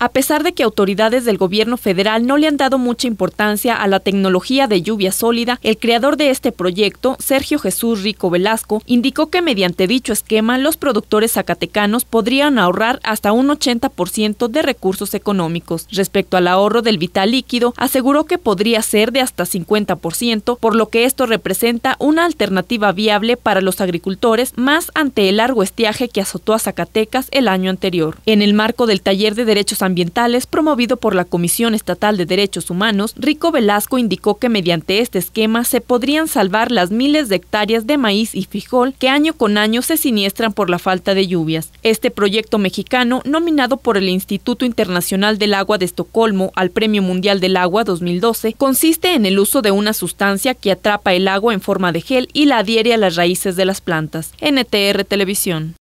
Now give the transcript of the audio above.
A pesar de que autoridades del gobierno federal no le han dado mucha importancia a la tecnología de lluvia sólida, el creador de este proyecto, Sergio Jesús Rico Velasco, indicó que mediante dicho esquema los productores zacatecanos podrían ahorrar hasta un 80% de recursos económicos. Respecto al ahorro del vital líquido, aseguró que podría ser de hasta 50%, por lo que esto representa una alternativa viable para los agricultores, más ante el largo estiaje que azotó a Zacatecas el año anterior. En el marco del taller de derechos ambientales promovido por la Comisión Estatal de Derechos Humanos, Rico Velasco indicó que mediante este esquema se podrían salvar las miles de hectáreas de maíz y frijol que año con año se siniestran por la falta de lluvias. Este proyecto mexicano, nominado por el Instituto Internacional del Agua de Estocolmo al Premio Mundial del Agua 2012, consiste en el uso de una sustancia que atrapa el agua en forma de gel y la adhiere a las raíces de las plantas. NTR Televisión.